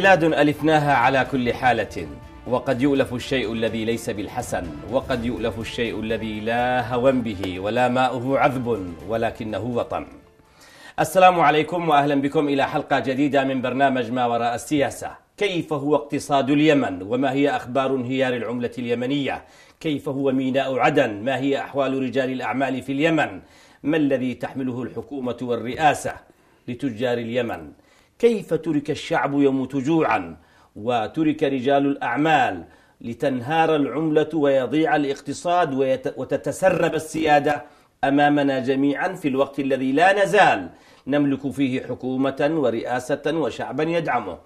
بلاد ألفناها على كل حالة وقد يؤلف الشيء الذي ليس بالحسن وقد يؤلف الشيء الذي لا هوى به ولا ماؤه عذب ولكنه وطن السلام عليكم وأهلا بكم إلى حلقة جديدة من برنامج ما وراء السياسة كيف هو اقتصاد اليمن وما هي أخبار انهيار العملة اليمنية كيف هو ميناء عدن ما هي أحوال رجال الأعمال في اليمن ما الذي تحمله الحكومة والرئاسة لتجار اليمن كيف ترك الشعب يموت جوعا وترك رجال الأعمال لتنهار العملة ويضيع الاقتصاد وتتسرب السيادة أمامنا جميعا في الوقت الذي لا نزال نملك فيه حكومة ورئاسة وشعبا يدعمه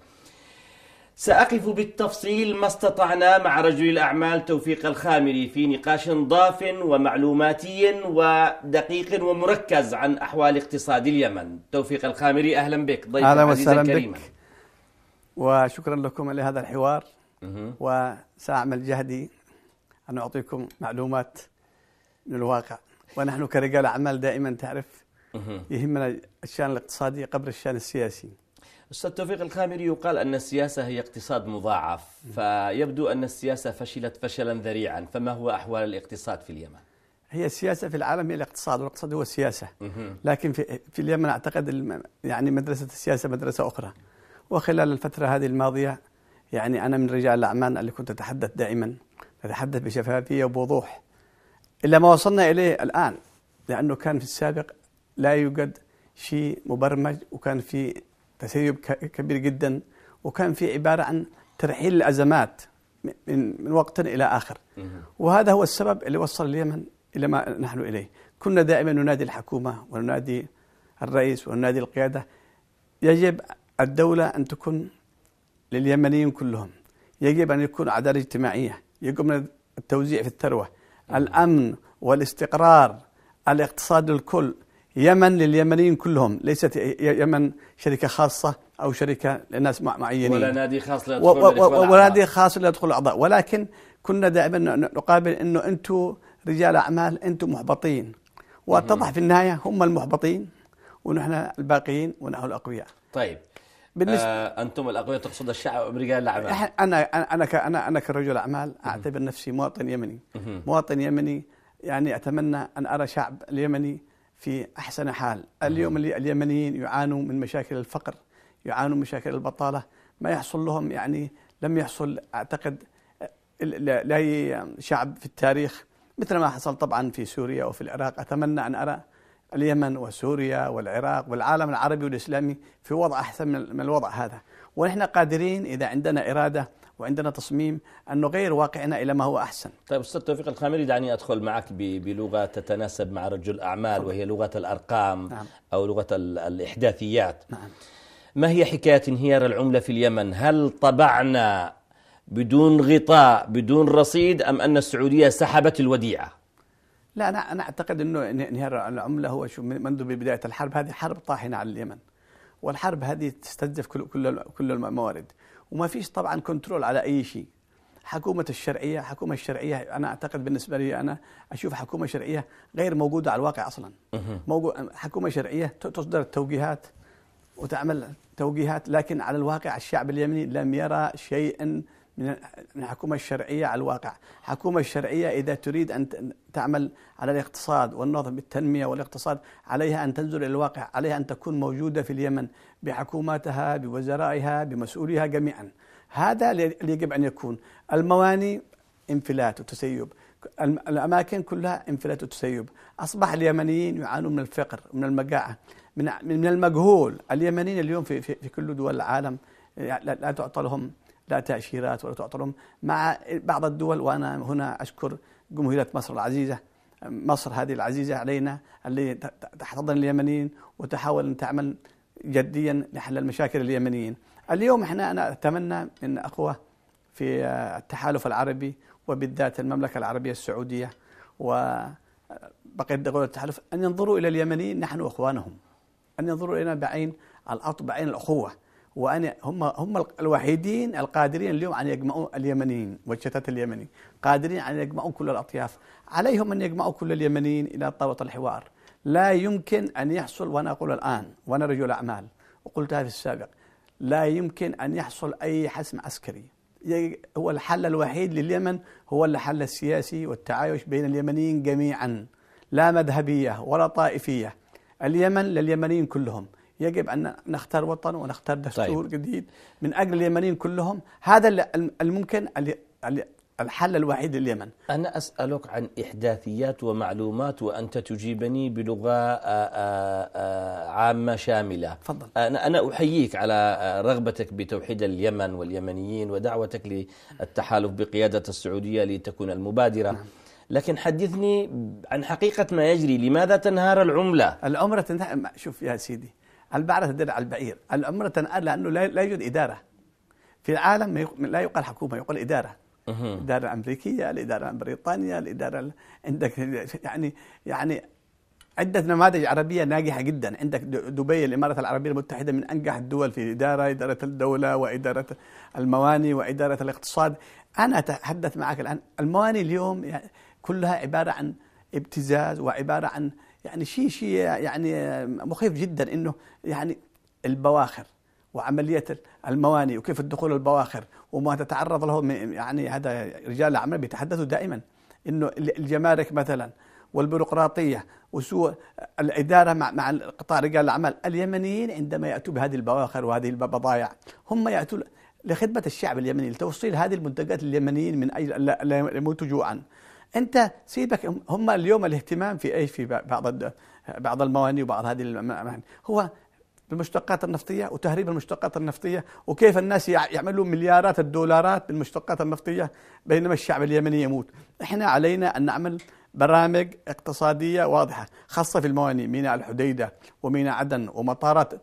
سأقف بالتفصيل ما استطعنا مع رجل الأعمال توفيق الخامري في نقاش ضاف ومعلوماتي ودقيق ومركز عن أحوال اقتصاد اليمن توفيق الخامري أهلا بك ضيفا أهلا وسهلا بك وشكرا لكم لهذا الحوار وسأعمل جهدي أن أعطيكم معلومات من الواقع ونحن كرجال أعمال دائما تعرف يهمنا الشأن الاقتصادي قبل الشأن السياسي أستاذ توفيق الخامري يقال أن السياسة هي اقتصاد مضاعف فيبدو أن السياسة فشلت فشلا ذريعا فما هو أحوال الاقتصاد في اليمن؟ هي السياسة في العالم هي الاقتصاد والاقتصاد هو السياسة لكن في, في اليمن أعتقد يعني مدرسة السياسة مدرسة أخرى وخلال الفترة هذه الماضية يعني أنا من رجال الأعمال اللي كنت أتحدث دائما أتحدث بشفافية وبوضوح إلا ما وصلنا إليه الآن لأنه كان في السابق لا يوجد شيء مبرمج وكان في تثيب كبير جدا وكان في عبارة عن ترحيل الأزمات من, من وقت إلى آخر وهذا هو السبب اللي وصل اليمن إلى ما نحن إليه كنا دائما ننادي الحكومة وننادي الرئيس وننادي القيادة يجب الدولة أن تكون لليمنيين كلهم يجب أن يكون عدالة اجتماعية يجب التوزيع في الثروة الأمن والاستقرار الاقتصاد للكل يمن لليمنيين كلهم ليست يمن شركة خاصة أو شركة لناس معينين ولا نادي خاص لا يدخل ولا نادي خاص لا يدخل الأعضاء ولكن كنا دائما نقابل أنه أنتم رجال أعمال أنتم محبطين واتضح في النهاية هم المحبطين ونحن الباقيين ونحن الأقوياء طيب بالنسبة آه أنتم الأقوياء تقصد الشعب رجال الأعمال أنا أنا أنا أنا كرجل أعمال أعتبر نفسي مواطن يمني مواطن يمني يعني أتمنى أن أرى شعب اليمني في أحسن حال اليوم اليمنيين يعانون من مشاكل الفقر يعانون من مشاكل البطالة ما يحصل لهم يعني لم يحصل أعتقد لأي شعب في التاريخ مثل ما حصل طبعا في سوريا وفي العراق أتمنى أن أرى اليمن وسوريا والعراق والعالم العربي والإسلامي في وضع أحسن من الوضع هذا ونحن قادرين إذا عندنا إرادة وعندنا تصميم أنه غير واقعنا إلى ما هو أحسن طيب أستاذ توفيق الخامري دعني أدخل معك بلغة تتناسب مع رجل الأعمال وهي لغة الأرقام نعم. أو لغة الإحداثيات نعم. ما هي حكاية انهيار العملة في اليمن هل طبعنا بدون غطاء بدون رصيد أم أن السعودية سحبت الوديعة لا أنا, أنا أعتقد أنه انهيار العملة هو شو منذ بداية الحرب هذه حرب طاحنة على اليمن والحرب هذه تستهدف كل كل كل الموارد وما فيش طبعا كنترول على أي شيء حكومة الشرعية حكومة الشرعية أنا أعتقد بالنسبة لي أنا أشوف حكومة شرعية غير موجودة على الواقع أصلا حكومة شرعية تصدر التوجيهات وتعمل توجيهات لكن على الواقع الشعب اليمني لم يرى شيئا من الحكومة الشرعية على الواقع الحكومة الشرعية إذا تريد أن تعمل على الاقتصاد والنظم بالتنمية والاقتصاد عليها أن تنزل إلى الواقع عليها أن تكون موجودة في اليمن بحكوماتها بوزرائها بمسؤوليها جميعا هذا اللي يجب أن يكون المواني انفلات وتسيب الأماكن كلها انفلات وتسيب أصبح اليمنيين يعانون من الفقر من المجاعة من من المجهول اليمنيين اليوم في في, في كل دول العالم لا تعطى لهم لا تأشيرات ولا تعطلهم مع بعض الدول وأنا هنا أشكر جمهورية مصر العزيزة مصر هذه العزيزة علينا اللي تحتضن اليمنيين وتحاول أن تعمل جديا لحل المشاكل اليمنيين اليوم احنا أنا أتمنى أن أخوة في التحالف العربي وبالذات المملكة العربية السعودية وبقية دول التحالف أن ينظروا إلى اليمنيين نحن أخوانهم أن ينظروا إلينا بعين الأطب بعين الأخوة وانا هم هم الوحيدين القادرين اليوم ان يجمعوا اليمنيين والشتات اليمني قادرين ان يجمعوا كل الاطياف عليهم ان يجمعوا كل اليمنيين الى طاوله الحوار لا يمكن ان يحصل وانا اقول الان وانا رجل اعمال وقلتها في السابق لا يمكن ان يحصل اي حسم عسكري هو الحل الوحيد لليمن هو الحل السياسي والتعايش بين اليمنيين جميعا لا مذهبيه ولا طائفيه اليمن لليمنيين كلهم يجب أن نختار وطن ونختار دستور طيب. جديد من أجل اليمنيين كلهم هذا الممكن الحل الوحيد لليمن أنا أسألك عن إحداثيات ومعلومات وأنت تجيبني بلغة آه، آه، آه، عامة شاملة فضل. أنا أحييك على رغبتك بتوحيد اليمن واليمنيين ودعوتك للتحالف بقيادة السعودية لتكون المبادرة نعم. لكن حدثني عن حقيقة ما يجري لماذا تنهار العملة العملة تنهار شوف يا سيدي البعرة تدل على البعير العمرة تنقل لأنه لا يوجد إدارة في العالم لا يقال حكومة يقال إدارة الإدارة الأمريكية الإدارة البريطانية الإدارة عندك يعني يعني عدة نماذج عربية ناجحة جدا عندك دبي الإمارات العربية المتحدة من أنجح الدول في الإدارة إدارة الدولة وإدارة المواني وإدارة الاقتصاد أنا أتحدث معك الآن المواني اليوم كلها عبارة عن ابتزاز وعبارة عن يعني شيء شيء يعني مخيف جدا انه يعني البواخر وعمليه الموانئ وكيف الدخول البواخر وما تتعرض له يعني هذا رجال الاعمال بيتحدثوا دائما انه الجمارك مثلا والبيروقراطيه وسوء الاداره مع مع قطاع رجال الاعمال اليمنيين عندما ياتوا بهذه البواخر وهذه البضائع هم ياتوا لخدمه الشعب اليمني لتوصيل هذه المنتجات لليمنيين من اجل لا يموتوا جوعا انت سيبك هم اليوم الاهتمام في اي في بعض بعض الموانئ وبعض هذه المعاني هو بالمشتقات النفطية وتهريب المشتقات النفطية وكيف الناس يعملون مليارات الدولارات بالمشتقات النفطية بينما الشعب اليمني يموت احنا علينا أن نعمل برامج اقتصادية واضحة خاصة في الموانئ ميناء الحديدة وميناء عدن ومطارات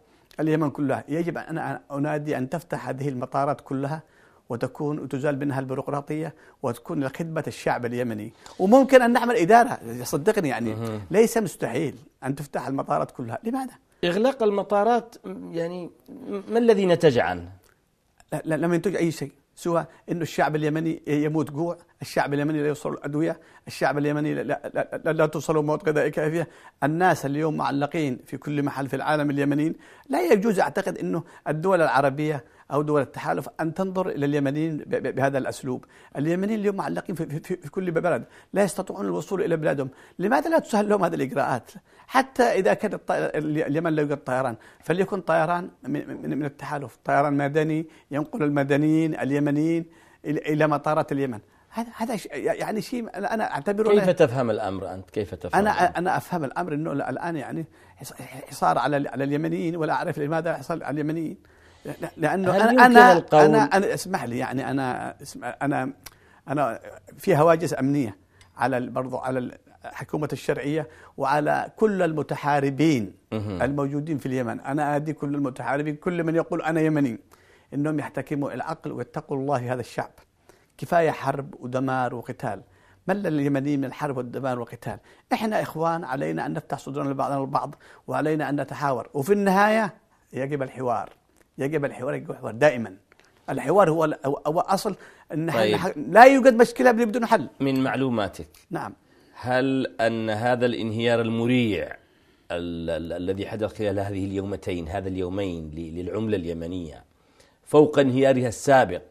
اليمن كلها يجب أن أنادي أن تفتح هذه المطارات كلها وتكون وتزال منها البيروقراطيه وتكون لخدمه الشعب اليمني وممكن ان نعمل اداره صدقني يعني ليس مستحيل ان تفتح المطارات كلها لماذا اغلاق المطارات يعني ما الذي نتج عنه لا, لم ينتج اي شيء سوى انه الشعب اليمني يموت جوع الشعب اليمني لا يوصل الادويه الشعب اليمني لا, لا, لا, لا توصل مواد غذائيه كافيه الناس اليوم معلقين في كل محل في العالم اليمنيين لا يجوز اعتقد انه الدول العربيه أو دول التحالف أن تنظر إلى اليمنيين بهذا الأسلوب اليمنيين اليوم معلقين في, في, في كل بلد لا يستطيعون الوصول إلى بلادهم لماذا لا تسهل لهم هذه الإجراءات حتى إذا كان اليمن لا يوجد طيران فليكن طيران من, من التحالف طيران مدني ينقل المدنيين اليمنيين إلى مطارات اليمن هذا هذا يعني شيء انا اعتبره كيف تفهم الامر انت كيف تفهم انا الأمر؟ انا افهم الامر انه الان يعني حصار على على اليمنيين ولا اعرف لماذا حصل على اليمنيين لانه انا انا انا, أنا اسمح لي يعني انا انا انا في هواجس امنيه على برضو على الحكومه الشرعيه وعلى كل المتحاربين الموجودين في اليمن انا ادي كل المتحاربين كل من يقول انا يمني انهم يحتكموا العقل ويتقوا الله هذا الشعب كفايه حرب ودمار وقتال مل اليمنيين من الحرب والدمار والقتال احنا اخوان علينا ان نفتح صدورنا لبعضنا البعض وعلينا ان نتحاور وفي النهايه يجب الحوار يجب الحوار الجوهر دائما الحوار هو هو اصل ان طيب. لا يوجد مشكله بدون حل من معلوماتك نعم هل ان هذا الانهيار المريع ال ال الذي حدث خلال هذه اليومتين هذا اليومين للعمله اليمنيه فوق انهيارها السابق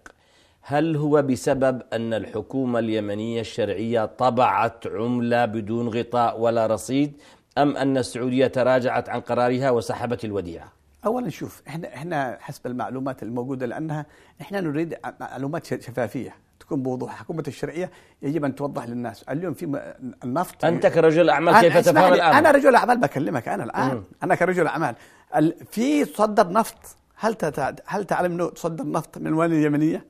هل هو بسبب ان الحكومه اليمنيه الشرعيه طبعت عمله بدون غطاء ولا رصيد ام ان السعوديه تراجعت عن قرارها وسحبت الوديعه؟ اولا شوف احنا احنا حسب المعلومات الموجوده لانها احنا نريد معلومات شفافيه تكون بوضوح الحكومه الشرعيه يجب ان توضح للناس اليوم في النفط انت كرجل اعمال كيف تفهم الامر انا رجل اعمال بكلمك انا الان مم. انا كرجل اعمال في صدر نفط هل هل تعلم انه تصدر نفط من الموانئ اليمنيه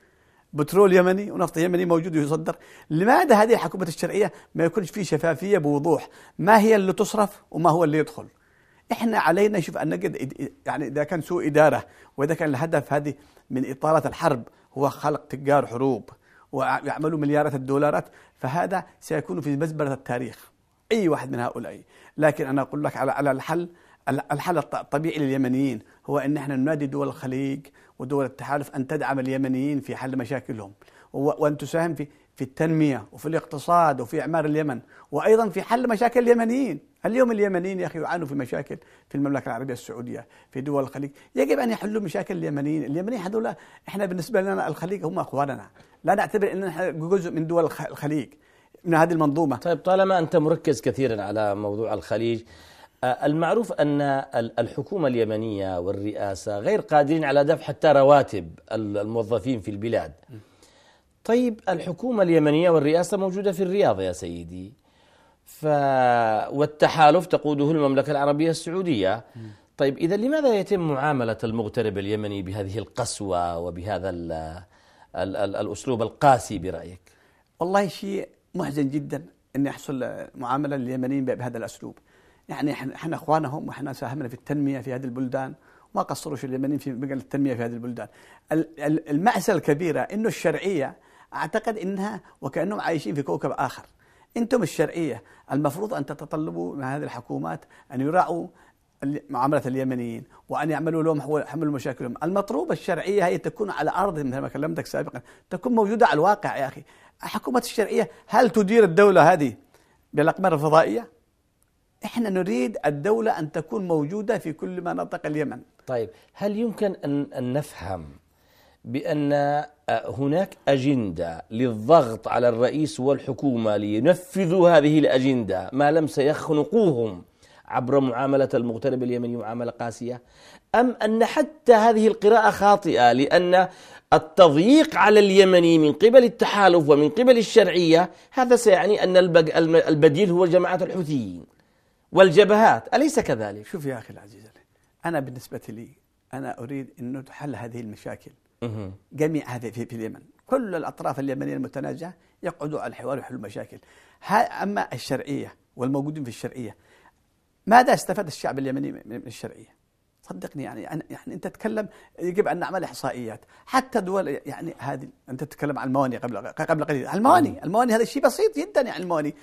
بترول يمني ونفط يمني موجود ويصدر لماذا هذه الحكومة الشرعية ما يكونش في شفافية بوضوح ما هي اللي تصرف وما هو اللي يدخل احنا علينا شوف ان نجد يعني اذا كان سوء اداره واذا كان الهدف هذه من اطاله الحرب هو خلق تجار حروب ويعملوا مليارات الدولارات فهذا سيكون في مزبله التاريخ اي واحد من هؤلاء لكن انا اقول لك على على الحل الحل الطبيعي لليمنيين هو ان احنا ننادي دول الخليج ودول التحالف ان تدعم اليمنيين في حل مشاكلهم وان تساهم في في التنميه وفي الاقتصاد وفي اعمار اليمن وايضا في حل مشاكل اليمنيين اليوم اليمنيين يا أخي يعانوا في مشاكل في المملكة العربية السعودية في دول الخليج يجب أن يحلوا مشاكل اليمنيين اليمنيين هذول إحنا بالنسبة لنا الخليج هم أخواننا لا نعتبر أننا جزء من دول الخليج من هذه المنظومة طيب طالما أنت مركز كثيرا على موضوع الخليج آه، المعروف أن الحكومة اليمنية والرئاسة غير قادرين على دفع حتى رواتب الموظفين في البلاد طيب الحكومة اليمنية والرئاسة موجودة في الرياض يا سيدي ف والتحالف تقوده المملكة العربية السعودية طيب إذا لماذا يتم معاملة المغترب اليمني بهذه القسوة وبهذا الـ الـ الـ الأسلوب القاسي برأيك والله شيء محزن جدا أن يحصل معاملة لليمنيين بهذا الأسلوب يعني احنا اخوانهم واحنا ساهمنا في التنميه في هذه البلدان ما قصروش اليمنيين في مجال التنميه في هذه البلدان. المأساة الكبيره انه الشرعيه اعتقد انها وكانهم عايشين في كوكب اخر. أنتم الشرعية المفروض أن تتطلبوا من هذه الحكومات أن يراعوا معاملة اليمنيين وأن يعملوا لهم حمل مشاكلهم المطلوب الشرعية هي تكون على أرضهم مثل ما كلمتك سابقا تكون موجودة على الواقع يا أخي حكومة الشرعية هل تدير الدولة هذه بالأقمار الفضائية؟ احنا نريد الدولة أن تكون موجودة في كل مناطق اليمن طيب هل يمكن أن, أن نفهم بأن آه، هناك أجندة للضغط على الرئيس والحكومة لينفذوا هذه الأجندة ما لم سيخنقوهم عبر معاملة المغترب اليمني معاملة قاسية أم أن حتى هذه القراءة خاطئة لأن التضييق على اليمني من قبل التحالف ومن قبل الشرعية هذا سيعني أن البديل هو جماعة الحوثيين والجبهات أليس كذلك؟ شوف يا أخي العزيز أنا بالنسبة لي أنا أريد أن تحل هذه المشاكل جميع هذه في, في اليمن كل الأطراف اليمنية المتنازعة يقعدوا على الحوار ويحلوا المشاكل أما الشرعية والموجودين في الشرعية ماذا استفاد الشعب اليمني من الشرعية صدقني يعني،, يعني يعني انت تتكلم يجب ان نعمل احصائيات حتى دول يعني هذه انت تتكلم عن المواني قبل قبل قليل المواني المواني هذا شيء بسيط جدا يعني المواني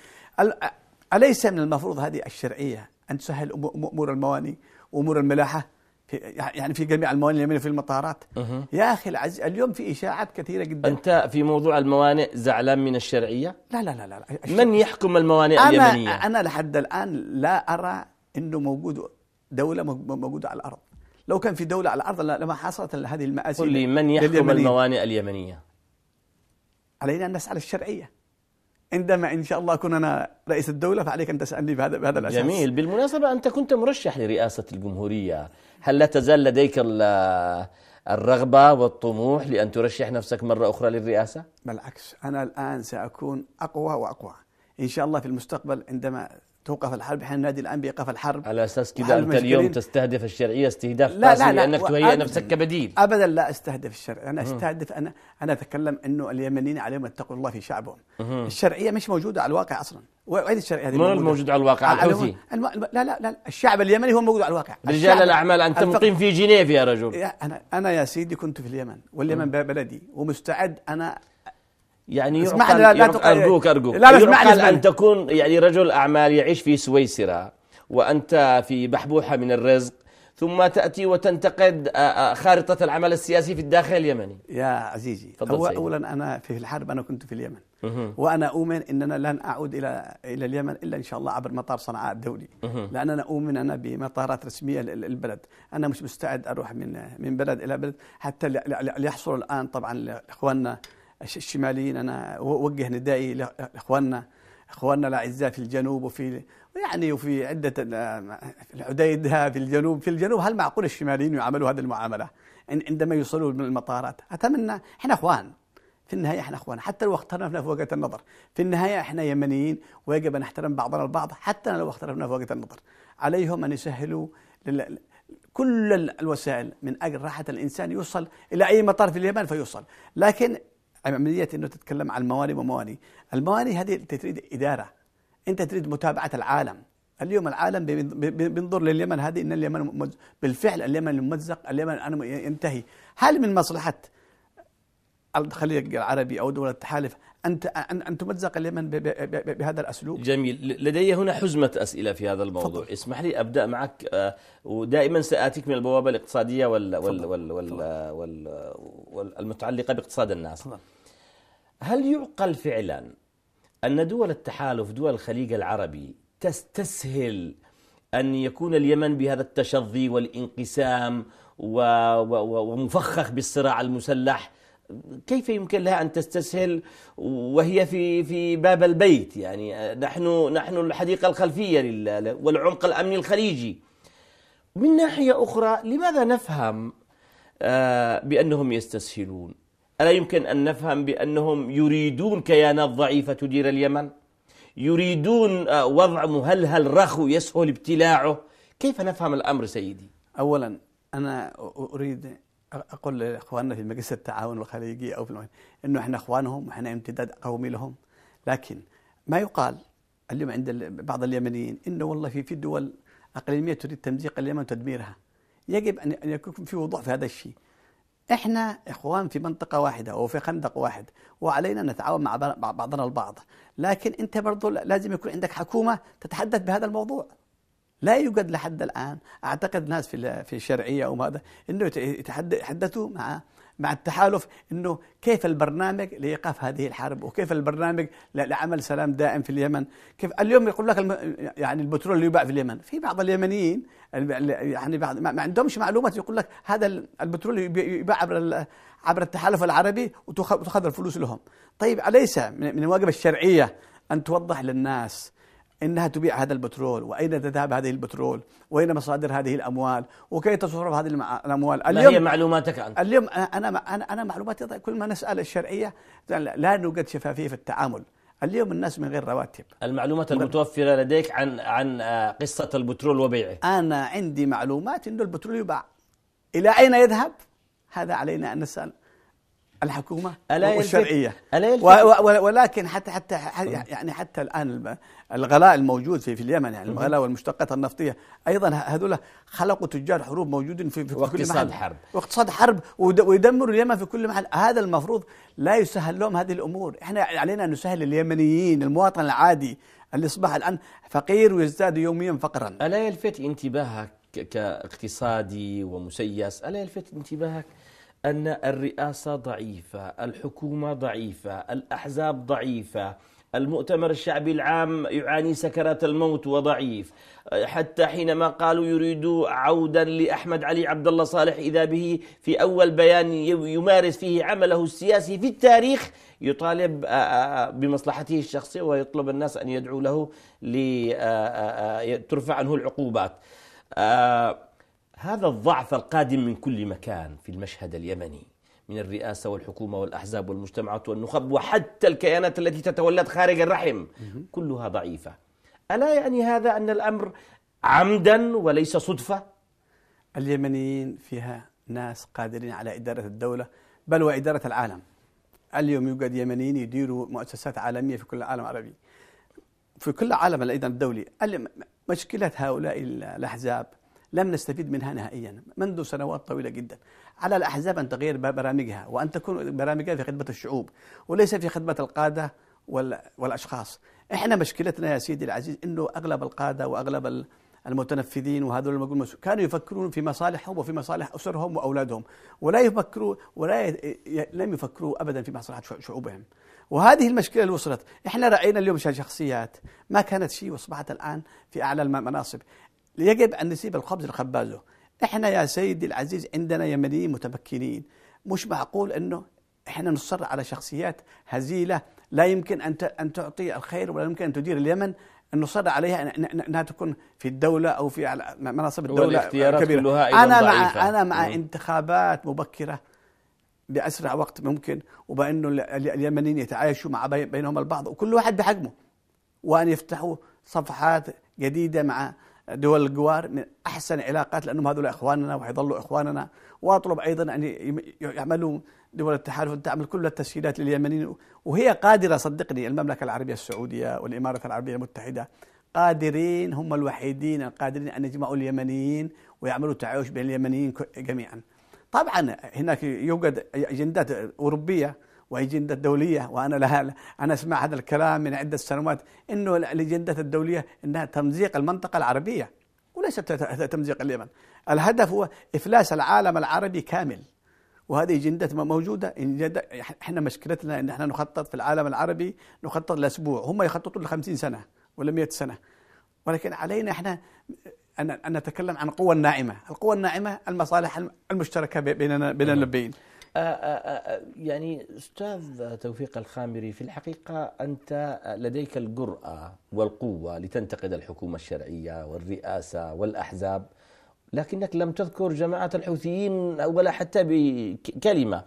اليس من المفروض هذه الشرعيه ان تسهل امور المواني وامور الملاحه في يعني في جميع الموانئ اليمنيه في المطارات يا اخي العزيز اليوم في اشاعات كثيره جدا انت في موضوع الموانئ زعلان من الشرعيه؟ لا لا لا لا الشرعية. من يحكم الموانئ أنا اليمنيه؟ انا لحد الان لا ارى انه موجود دوله موجوده على الارض لو كان في دوله على الارض لما حصلت هذه المآسي قل لي من يحكم الموانئ اليمنيه؟ علينا ان نسال الشرعيه عندما ان شاء الله اكون انا رئيس الدوله فعليك ان تسالني بهذا بهذا الاساس جميل بالمناسبه انت كنت مرشح لرئاسه الجمهوريه هل لا تزال لديك الرغبه والطموح لان ترشح نفسك مره اخرى للرئاسه بالعكس انا الان ساكون اقوى واقوى ان شاء الله في المستقبل عندما توقف الحرب حين نادي الان بايقاف الحرب على اساس كذا انت اليوم تستهدف الشرعيه استهداف لا لا لا لانك تهيئ نفسك كبديل ابدا لا استهدف الشرعيه انا استهدف انا انا اتكلم انه اليمنيين عليهم يتقوا الله في شعبهم الشرعيه مش موجوده على الواقع اصلا وين الشرعيه هذه موجوده الموجود على الواقع الحوثي الم... لا, لا لا الشعب اليمني هو موجود على الواقع رجال الاعمال انت الفق... مقيم في جنيف يا رجل انا انا يا سيدي كنت في اليمن واليمن مه. بلدي ومستعد انا يعني اسمح لي لا, لا تق... ارجوك ارجوك لا لا اسمح لي ان تكون يعني رجل اعمال يعيش في سويسرا وانت في بحبوحه من الرزق ثم تاتي وتنتقد خارطه العمل السياسي في الداخل اليمني يا عزيزي هو اولا انا في الحرب انا كنت في اليمن وانا اؤمن اننا لن اعود الى الى اليمن الا ان شاء الله عبر مطار صنعاء الدولي لاننا اؤمن انا بمطارات رسميه للبلد انا مش مستعد اروح من من بلد الى بلد حتى ليحصل الان طبعا اخواننا الشماليين أنا أوجه ندائي لإخواننا إخواننا الأعزاء في الجنوب وفي يعني وفي عدة العديدة آه، في الجنوب في الجنوب هل معقول الشماليين يعاملوا هذه المعاملة عندما يوصلوا من المطارات أتمنى إحنا إخوان في النهاية احنا اخوان حتى لو اختلفنا في وجهة النظر في النهاية احنا يمنيين ويجب ان نحترم بعضنا البعض حتى لو اختلفنا في وجهة النظر عليهم ان يسهلوا لل... كل الوسائل من اجل راحة الانسان يوصل الى اي مطار في اليمن فيوصل لكن عملية أنه تتكلم عن المواني ومواني المواني هذه تريد إدارة أنت تريد متابعة العالم اليوم العالم بينظر لليمن هذه أن اليمن بالفعل اليمن الممزق اليمن ينتهي هل من مصلحة الخليج العربي أو دول التحالف أن أن تمزق اليمن بهذا الأسلوب جميل لدي هنا حزمة أسئلة في هذا الموضوع فضل. اسمح لي أبدأ معك آه، ودائما سآتيك من البوابة الاقتصادية وال وال وال وال وال وال المتعلقة باقتصاد الناس فضل. هل يعقل فعلا أن دول التحالف دول الخليج العربي تستسهل أن يكون اليمن بهذا التشظي والانقسام ومفخخ بالصراع المسلح كيف يمكن لها ان تستسهل وهي في في باب البيت يعني نحن نحن الحديقه الخلفيه والعمق الامني الخليجي من ناحيه اخرى لماذا نفهم آه، بانهم يستسهلون الا يمكن ان نفهم بانهم يريدون كيانات ضعيفه تدير اليمن يريدون آه، وضع مهلهل رخو يسهل ابتلاعه كيف نفهم الامر سيدي اولا انا اريد اقول لاخواننا في مجلس التعاون الخليجي او في انه احنا اخوانهم واحنا امتداد قومي لهم لكن ما يقال اليوم عند بعض اليمنيين انه والله في في دول اقليميه تريد تمزيق اليمن وتدميرها يجب ان يكون في وضوح في هذا الشيء احنا اخوان في منطقه واحده وفي خندق واحد وعلينا نتعاون مع بعضنا البعض لكن انت برضو لازم يكون عندك حكومه تتحدث بهذا الموضوع لا يوجد لحد الآن أعتقد ناس في في الشرعية أو ماذا أنه يتحدثوا مع مع التحالف أنه كيف البرنامج لإيقاف هذه الحرب وكيف البرنامج لعمل سلام دائم في اليمن كيف اليوم يقول لك الم... يعني البترول اللي يباع في اليمن في بعض اليمنيين يعني بعض ما عندهمش معلومات يقول لك هذا البترول يباع عبر عبر التحالف العربي وتأخذ الفلوس لهم طيب أليس من الواجب الشرعية أن توضح للناس انها تبيع هذا البترول واين تذهب هذه البترول واين مصادر هذه الاموال وكيف تصرف هذه الاموال اليوم ما هي معلوماتك انت اليوم انا انا انا معلوماتي كل ما نسال الشرعيه لا نوجد شفافيه في التعامل اليوم الناس من غير رواتب المعلومات المتوفره لديك عن عن آه، قصه البترول وبيعه انا عندي معلومات انه البترول يباع الى اين يذهب هذا علينا ان نسال الحكومة ألا والشرعية ألا ولكن حتى حتى أه. يعني حتى الآن الغلاء الموجود في, في اليمن يعني أه. الغلاء والمشتقات النفطية أيضا هذول خلقوا تجار حروب موجودين في, في كل محل حرب واقتصاد حرب ويدمروا اليمن في كل محل هذا المفروض لا يسهل لهم هذه الأمور احنا علينا أن نسهل اليمنيين المواطن العادي اللي أصبح الآن فقير ويزداد يوميا فقرا ألا يلفت انتباهك كاقتصادي ومسيس ألا يلفت انتباهك ان الرئاسه ضعيفه، الحكومه ضعيفه، الاحزاب ضعيفه، المؤتمر الشعبي العام يعاني سكرات الموت وضعيف حتى حينما قالوا يريدوا عودا لأحمد علي عبد الله صالح إذا به في أول بيان يمارس فيه عمله السياسي في التاريخ يطالب بمصلحته الشخصية ويطلب الناس أن يدعوا له لترفع عنه العقوبات هذا الضعف القادم من كل مكان في المشهد اليمني من الرئاسة والحكومة والأحزاب والمجتمعات والنخب وحتى الكيانات التي تتولد خارج الرحم كلها ضعيفة ألا يعني هذا أن الأمر عمدا وليس صدفة اليمنيين فيها ناس قادرين على إدارة الدولة بل وإدارة العالم اليوم يوجد يمنيين يديروا مؤسسات عالمية في كل العالم العربي في كل العالم أيضا الدولي مشكلة هؤلاء الأحزاب لم نستفيد منها نهائيا منذ سنوات طويلة جدا على الأحزاب أن تغير برامجها وأن تكون برامجها في خدمة الشعوب وليس في خدمة القادة والأشخاص إحنا مشكلتنا يا سيدي العزيز أنه أغلب القادة وأغلب المتنفذين وهذول المقول كانوا يفكرون في مصالحهم وفي مصالح أسرهم وأولادهم ولا يفكروا ولا ي... لم يفكروا أبدا في مصلحة شعوبهم وهذه المشكلة اللي وصلت احنا رأينا اليوم شخصيات ما كانت شيء وأصبحت الآن في أعلى المناصب يجب أن نسيب الخبز لخبازه إحنا يا سيدي العزيز عندنا يمنيين متمكنين مش معقول أنه إحنا نصر على شخصيات هزيلة لا يمكن أن أن تعطي الخير ولا يمكن أن تدير اليمن أن نصر عليها أنها تكون في الدولة أو في مناصب الدولة كبيرة. كلها أيضاً أنا ضعيفة. أنا مع انتخابات مبكرة بأسرع وقت ممكن وبأنه اليمنيين يتعايشوا مع بينهم البعض وكل واحد بحجمه وأن يفتحوا صفحات جديدة مع دول الجوار من أحسن علاقات لأنهم هذول إخواننا وحيظلوا إخواننا وأطلب أيضا أن يعملوا دول التحالف تعمل كل التسهيلات لليمنيين وهي قادرة صدقني المملكة العربية السعودية والإمارات العربية المتحدة قادرين هم الوحيدين القادرين أن يجمعوا اليمنيين ويعملوا تعايش بين اليمنيين جميعا طبعا هناك يوجد أجندات أوروبية واجنده دوليه وانا لها انا اسمع هذا الكلام من عده سنوات انه الاجنده الدوليه انها تمزيق المنطقه العربيه وليس تمزيق اليمن الهدف هو افلاس العالم العربي كامل وهذه اجنده موجوده احنا مشكلتنا ان احنا نخطط في العالم العربي نخطط لاسبوع هم يخططون ل 50 سنه ولا مئة سنه ولكن علينا احنا ان نتكلم عن القوى الناعمه، القوى الناعمه المصالح المشتركه بيننا بين نعم. آه، آه، آه، يعني استاذ توفيق الخامري في الحقيقه انت لديك الجراه والقوه لتنتقد الحكومه الشرعيه والرئاسه والاحزاب لكنك لم تذكر جماعه الحوثيين ولا حتى بكلمه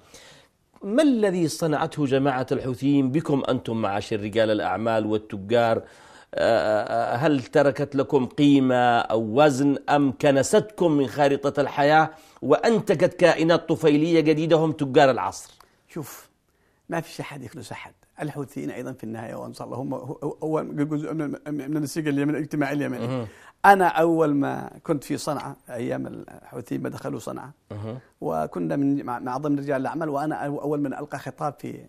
ما الذي صنعته جماعه الحوثيين بكم انتم معاشر رجال الاعمال والتجار هل تركت لكم قيمة أو وزن أم كنستكم من خارطة الحياة وأنتجت كائنات طفيلية جديدة هم تجار العصر شوف ما فيش أحد يخلص أحد الحوثيين أيضا في النهاية وأن الله هم أول جزء من النسيج اليمني الاجتماعي اليمني أنا أول ما كنت في صنعاء أيام الحوثيين ما دخلوا صنعاء وكنا من مع ضمن رجال الأعمال وأنا أول من ألقى خطاب في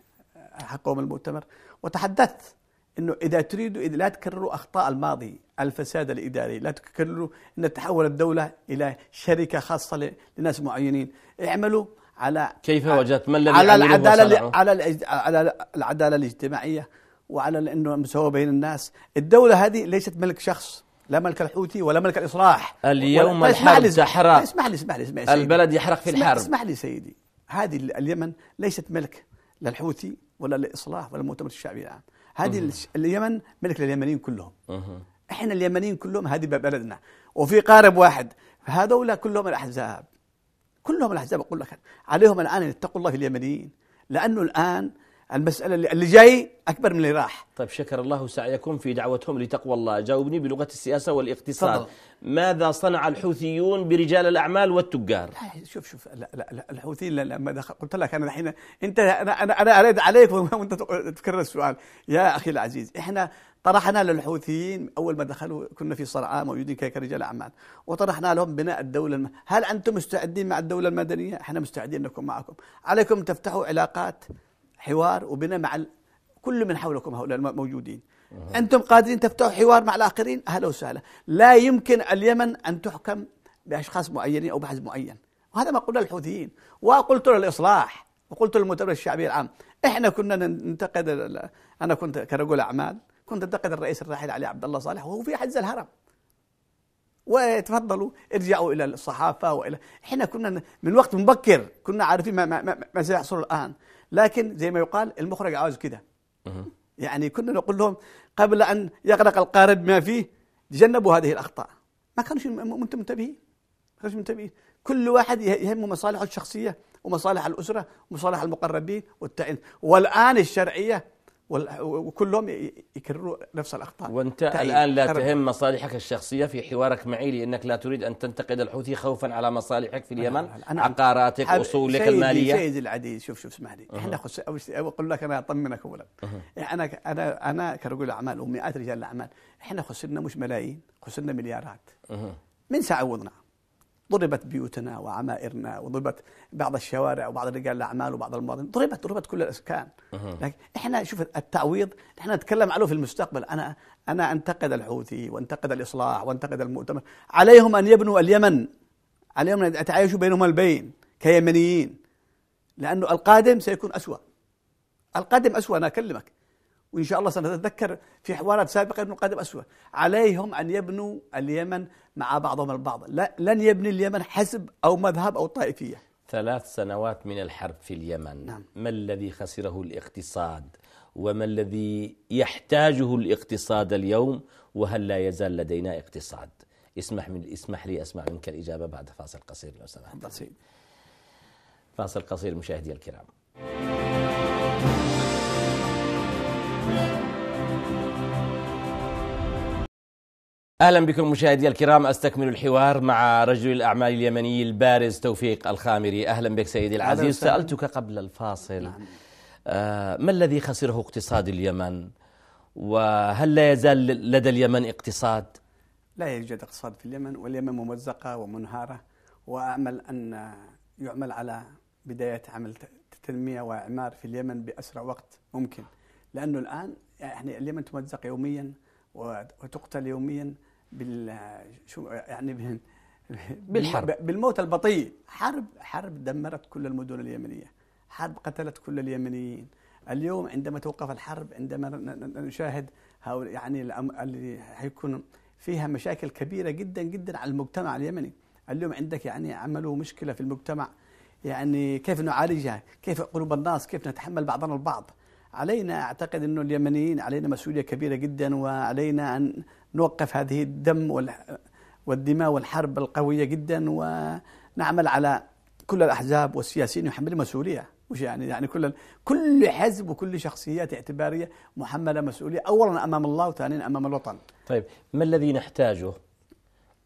حقهم المؤتمر وتحدثت انه اذا تريدوا إذا لا تكرروا اخطاء الماضي الفساد الاداري، لا تكرروا ان تحول الدوله الى شركه خاصه لناس معينين، اعملوا على كيف وجدت ما الذي على العداله على على العداله الاجتماعيه وعلى انه المساواه بين الناس، الدوله هذه ليست ملك شخص لا ملك الحوثي ولا ملك الاصلاح اليوم الحرب تحرق اسمح لي اسمح لي اسمح لي البلد يحرق في الحرب اسمح لي سيدي هذه اليمن ليست ملك لا الحوثي ولا الاصلاح ولا المؤتمر الشعبي العام هذه اليمن ملك لليمنيين كلهم احنا اليمنيين كلهم هذه بلدنا وفي قارب واحد هذول كلهم الاحزاب كلهم الاحزاب اقول لك عليهم الان ان يتقوا الله في اليمنيين لانه الان المسألة اللي جاي أكبر من اللي راح طيب شكر الله سعيكم في دعوتهم لتقوى الله جاوبني بلغة السياسة والاقتصاد فضل. ماذا صنع الحوثيون برجال الأعمال والتجار شوف شوف لا لا لا الحوثيين لما دخل قلت لك أنا الحين أنت أنا أنا أنا أريد عليك وأنت تكرر السؤال يا أخي العزيز إحنا طرحنا للحوثيين أول ما دخلوا كنا في صرعاء موجودين كرجال أعمال وطرحنا لهم بناء الدولة الم... هل أنتم مستعدين مع الدولة المدنية؟ إحنا مستعدين نكون معكم عليكم تفتحوا علاقات حوار وبناء مع كل من حولكم هؤلاء الموجودين أنتم قادرين تفتحوا حوار مع الآخرين أهلا وسهلا لا يمكن اليمن أن تحكم بأشخاص معينين أو بحزب معين وهذا ما قلنا للحوثيين وقلت للإصلاح وقلت للمؤتمر الشعبي العام احنا كنا ننتقد انا كنت كرجل اعمال كنت انتقد الرئيس الراحل علي عبد الله صالح وهو في حجز الهرم وتفضلوا ارجعوا الى الصحافه والى احنا كنا من وقت مبكر كنا عارفين ما, ما, ما, ما سيحصل الان لكن زي ما يقال المخرج عاوز كده يعني كنا نقول لهم قبل أن يغرق القارب ما فيه تجنبوا هذه الأخطاء ما كانوش منتبهين ما كانوش منتبهين كل واحد يهمه مصالحه الشخصية ومصالح الأسرة ومصالح المقربين والتعين والآن الشرعية وكلهم يكرروا نفس الاخطاء وانت الان لا خرب. تهم مصالحك الشخصيه في حوارك معي لانك لا تريد ان تنتقد الحوثي خوفا على مصالحك في اليمن أنا أنا عقاراتك اصولك الماليه سيدي العزيز شوف شوف اسمح لي أه. احنا اقول لك انا اطمنك اولا أه. انا انا انا كرجل اعمال ومئات رجال الاعمال احنا خسرنا مش ملايين خسرنا مليارات أه. من ساعه ضربت بيوتنا وعمائرنا وضربت بعض الشوارع وبعض رجال الاعمال وبعض المواطنين ضربت ضربت كل الاسكان لكن احنا شوف التعويض احنا نتكلم عنه في المستقبل انا انا انتقد الحوثي وانتقد الاصلاح وانتقد المؤتمر عليهم ان يبنوا اليمن عليهم ان يتعايشوا بينهما البين كيمنيين لانه القادم سيكون اسوا القادم اسوا انا اكلمك وإن شاء الله سنتذكر في حوارات سابقة انه القادم اسوء عليهم أن يبنوا اليمن مع بعضهم البعض لا لن يبني اليمن حزب أو مذهب أو طائفية ثلاث سنوات من الحرب في اليمن نعم. ما الذي خسره الاقتصاد وما الذي يحتاجه الاقتصاد اليوم وهل لا يزال لدينا اقتصاد اسمح من اسمح لي اسمع منك الاجابه بعد فاصل قصير لو سمحت فاصل قصير مشاهدي الكرام اهلا بكم مشاهدي الكرام استكمل الحوار مع رجل الاعمال اليمني البارز توفيق الخامري اهلا بك سيدي العزيز سالتك قبل الفاصل نعم. آه، ما الذي خسره اقتصاد اليمن وهل لا يزال لدى اليمن اقتصاد لا يوجد اقتصاد في اليمن واليمن ممزقه ومنهاره وامل ان يعمل على بدايه عمل تنميه واعمار في اليمن باسرع وقت ممكن لانه الان يعني اليمن تمزق يوميا وتقتل يوميا بال شو يعني بالحرب بالموت البطيء حرب حرب دمرت كل المدن اليمنيه حرب قتلت كل اليمنيين اليوم عندما توقف الحرب عندما نشاهد هؤلاء يعني اللي هيكون فيها مشاكل كبيره جدا جدا على المجتمع اليمني اليوم عندك يعني عملوا مشكله في المجتمع يعني كيف نعالجها كيف قلوب الناس كيف نتحمل بعضنا البعض علينا أعتقد أنه اليمنيين علينا مسؤولية كبيرة جدا وعلينا أن نوقف هذه الدم والدماء والحرب القوية جدا ونعمل على كل الأحزاب والسياسيين يحملوا مسؤولية مش يعني يعني كل كل حزب وكل شخصيات اعتبارية محملة مسؤولية أولا أمام الله وثانيا أمام الوطن طيب ما الذي نحتاجه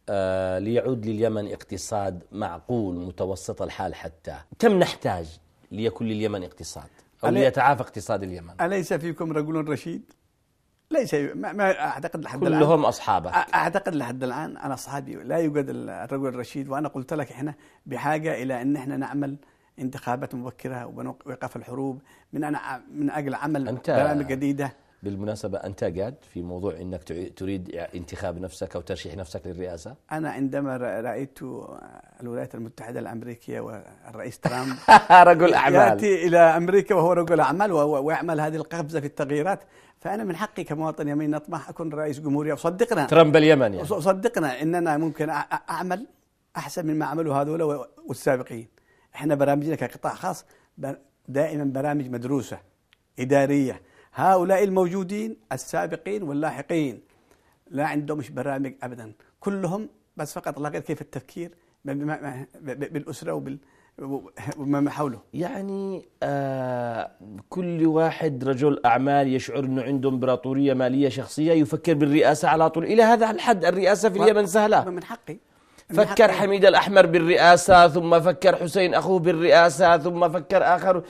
آه ليعود لليمن اقتصاد معقول متوسط الحال حتى كم نحتاج ليكون لليمن اقتصاد أو ليتعافى اقتصاد اليمن أليس فيكم رجل رشيد؟ ليس ما, ما اعتقد لحد كلهم الان كلهم اصحابك اعتقد لحد الان انا اصحابي لا يوجد الرجل الرشيد وانا قلت لك احنا بحاجه الى ان احنا نعمل انتخابات مبكره وايقاف الحروب من أنا من اجل عمل برامج جديده بالمناسبة أنت قاد في موضوع أنك تريد انتخاب نفسك أو ترشيح نفسك للرئاسة أنا عندما رأيت الولايات المتحدة الأمريكية والرئيس ترامب رجل أعمال يأتي إلى أمريكا وهو رجل أعمال ويعمل هذه القفزة في التغييرات فأنا من حقي كمواطن يمني أطمح أكون رئيس جمهورية وصدقنا ترامب اليمن يعني صدقنا أننا ممكن أعمل أحسن مما عملوا هذول والسابقين احنا برامجنا كقطاع خاص دائما برامج مدروسة إدارية هؤلاء الموجودين السابقين واللاحقين لا عندهم برامج ابدا كلهم بس فقط لا غير كيف التفكير بالاسره وبال وما حوله يعني آه كل واحد رجل أعمال يشعر أنه عنده إمبراطورية مالية شخصية يفكر بالرئاسة على طول إلى هذا الحد الرئاسة في اليمن سهلة من حقي فكر حميد الأحمر بالرئاسة ثم فكر حسين أخوه بالرئاسة ثم فكر آخر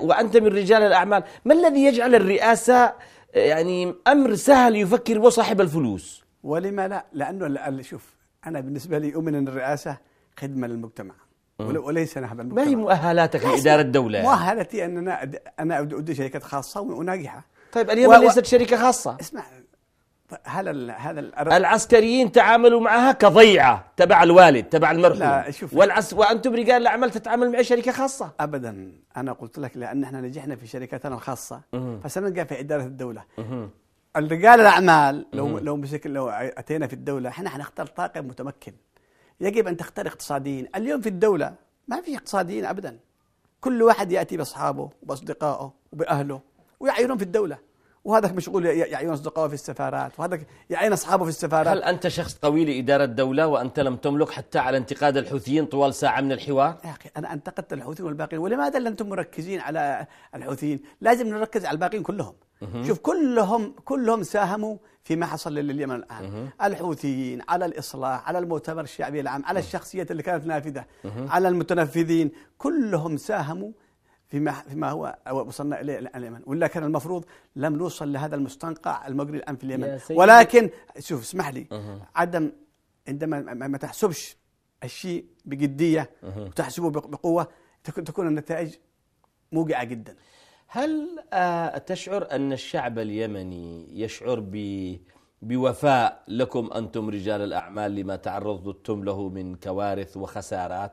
وأنت من رجال الأعمال ما الذي يجعل الرئاسة يعني أمر سهل يفكر به صاحب الفلوس ولما لا لأنه شوف أنا بالنسبة لي أؤمن أن الرئاسة خدمة للمجتمع وليس نهب المجتمع ما هي مؤهلاتك لإدارة الدولة؟ مؤهلتي أن أنا أنا أدي شركات خاصة وناجحة طيب اليمن و... ليست شركة خاصة اسمع هل هذا العسكريين تعاملوا معها كضيعه تبع الوالد تبع المرحوم لا شوف والعس وانتم رجال الاعمال تتعامل مع شركه خاصه ابدا انا قلت لك لان احنا نجحنا في شركتنا الخاصه فسنلقى في اداره الدوله الرجال الاعمال لو لو مسك لو اتينا في الدوله احنا حنختار طاقم متمكن يجب ان تختار اقتصاديين اليوم في الدوله ما في اقتصاديين ابدا كل واحد ياتي باصحابه وباصدقائه وباهله ويعينون في الدوله وهذاك مشغول يعين أصدقائه في السفارات وهذاك يعين أصحابه في السفارات هل أنت شخص قوي لإدارة الدولة وأنت لم تملك حتى على انتقاد الحوثيين طوال ساعة من الحوار؟ يا أخي أنا انتقدت الحوثيين والباقيين ولماذا لا أنتم مركزين على الحوثيين؟ لازم نركز على الباقيين كلهم شوف كلهم كلهم ساهموا فيما حصل لليمن الآن الحوثيين على الإصلاح على المؤتمر الشعبي العام على الشخصيات اللي كانت نافذة على المتنفذين كلهم ساهموا فيما فيما هو وصلنا اليه الان اليمن ولا كان المفروض لم نوصل لهذا المستنقع المجري الان في اليمن ولكن شوف اسمح لي أه. عدم عندما ما تحسبش الشيء بجديه أه. وتحسبه بقوه تكون النتائج موجعه جدا هل آه، تشعر ان الشعب اليمني يشعر ب بوفاء لكم انتم رجال الاعمال لما تعرضتم له من كوارث وخسارات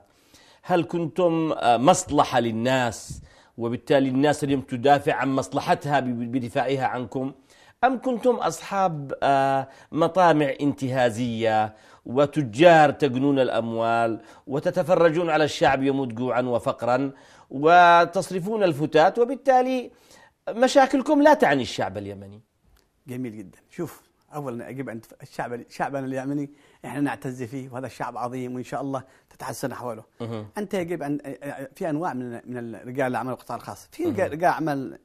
هل كنتم آه، مصلحة للناس وبالتالي الناس اليوم تدافع عن مصلحتها بدفاعها عنكم أم كنتم أصحاب آه، مطامع انتهازية وتجار تجنون الأموال وتتفرجون على الشعب يموت جوعا وفقرا وتصرفون الفتات وبالتالي مشاكلكم لا تعني الشعب اليمني جميل جدا شوف أولا يجب أن الشعب شعبنا اليمني احنا نعتز فيه وهذا الشعب عظيم وان شاء الله تتحسن احواله انت يجب ان في انواع من من رجال الاعمال والقطاع الخاص في رجال اعمال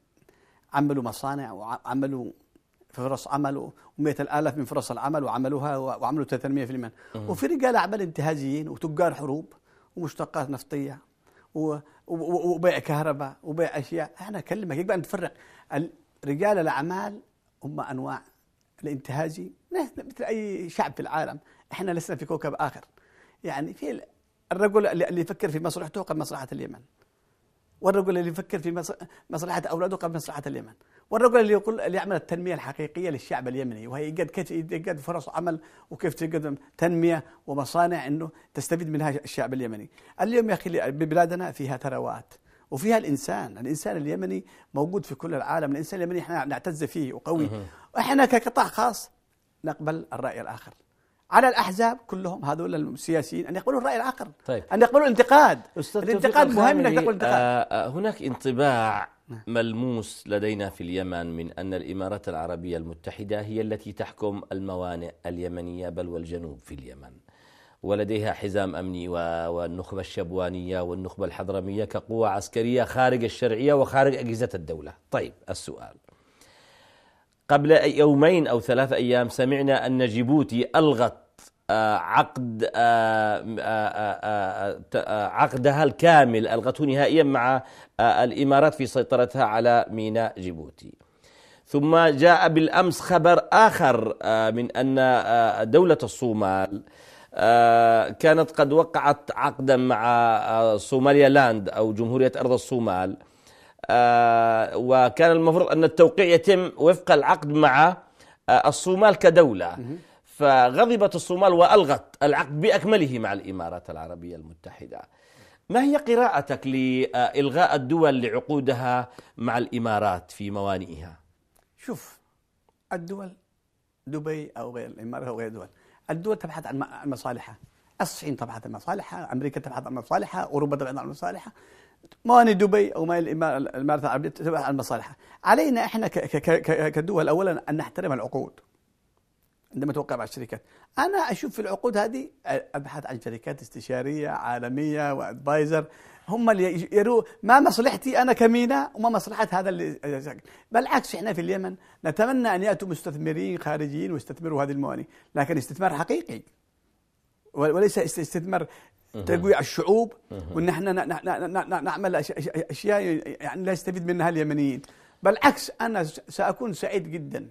عملوا مصانع وعملوا فرص عمل و الآلاف من فرص العمل وعملوها وعملوا تنميه في اليمن وفي رجال أعمال انتهازيين وتجار حروب ومشتقات نفطية وبيع كهرباء وبيع أشياء أنا أكلمك يجب أن تفرق رجال الأعمال هم أنواع الانتهازي مثل أي شعب في العالم احنا لسنا في كوكب اخر يعني في الرجل اللي يفكر في مصلحته قبل مصلحه اليمن والرجل اللي يفكر في مصلحه اولاده قبل مصلحه اليمن والرجل اللي يقول اللي يعمل التنميه الحقيقيه للشعب اليمني وهي قد كيف يجد فرص عمل وكيف تقدم تنميه ومصانع انه تستفيد منها الشعب اليمني. اليوم يا اخي ببلادنا فيها ثروات وفيها الانسان، الانسان اليمني موجود في كل العالم، الانسان اليمني احنا نعتز فيه وقوي، واحنا كقطاع خاص نقبل الراي الاخر. على الاحزاب كلهم هذول السياسيين ان يقبلوا الراي العقل طيب. ان يقبلوا الانتقاد أستاذ الانتقاد مهم انك تقبل الانتقاد آه, آه، هناك انطباع نعم. ملموس لدينا في اليمن من ان الامارات العربيه المتحده هي التي تحكم الموانئ اليمنيه بل والجنوب في اليمن ولديها حزام امني والنخبه الشبوانيه والنخبه الحضرميه كقوى عسكريه خارج الشرعيه وخارج اجهزه الدوله طيب السؤال قبل يومين أو ثلاثة أيام سمعنا أن جيبوتي ألغت آه، عقد آه، آه، عقدها الكامل ألغته نهائيا مع الإمارات في سيطرتها على ميناء جيبوتي ثم جاء بالأمس خبر آخر من أن دولة الصومال كانت قد وقعت عقدا مع صوماليا لاند أو جمهورية أرض الصومال آه، وكان المفروض أن التوقيع يتم وفق العقد مع آه، الصومال كدولة فغضبت الصومال وألغت العقد بأكمله مع الإمارات العربية المتحدة ما هي قراءتك لإلغاء الدول لعقودها مع الإمارات في موانئها؟ شوف الدول دبي أو غير الإمارات أو غير الدول الدول تبحث عن مصالحها الصين تبحث عن مصالحها أمريكا تبحث عن مصالحها أوروبا تبحث عن مصالحها مواني دبي او ما الامارات العربيه تبحث عن مصالحها علينا احنا كدول اولا ان نحترم العقود عندما توقع مع الشركات انا اشوف في العقود هذه ابحث عن شركات استشاريه عالميه وادفايزر هم اللي يروا ما مصلحتي انا كمينا وما مصلحه هذا اللي بالعكس احنا في اليمن نتمنى ان ياتوا مستثمرين خارجيين ويستثمروا هذه الموانئ لكن استثمار حقيقي وليس استثمار تجويع الشعوب وان احنا نعمل اشياء يعني لا يستفيد منها اليمنيين بالعكس انا ساكون سعيد جدا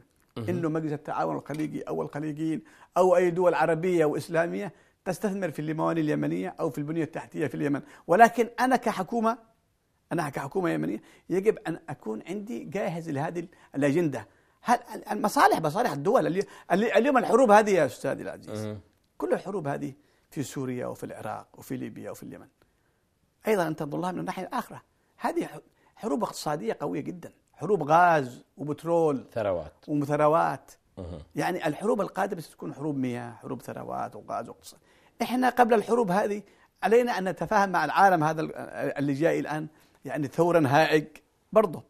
انه مجلس التعاون الخليجي او الخليجيين او اي دول عربيه واسلاميه تستثمر في الموانئ اليمنيه او في البنيه التحتيه في اليمن ولكن انا كحكومه انا كحكومه يمنيه يجب ان اكون عندي جاهز لهذه الاجنده المصالح مصالح الدول اليوم الحروب هذه يا استاذي العزيز كل الحروب هذه في سوريا وفي العراق وفي ليبيا وفي اليمن أيضا أن تنظر لها من الناحية الآخرة هذه حروب اقتصادية قوية جدا حروب غاز وبترول ثروات ومثروات يعني الحروب القادمة ستكون حروب مياه حروب ثروات وغاز واقتصاد إحنا قبل الحروب هذه علينا أن نتفاهم مع العالم هذا اللي جاي الآن يعني ثورا هائج برضه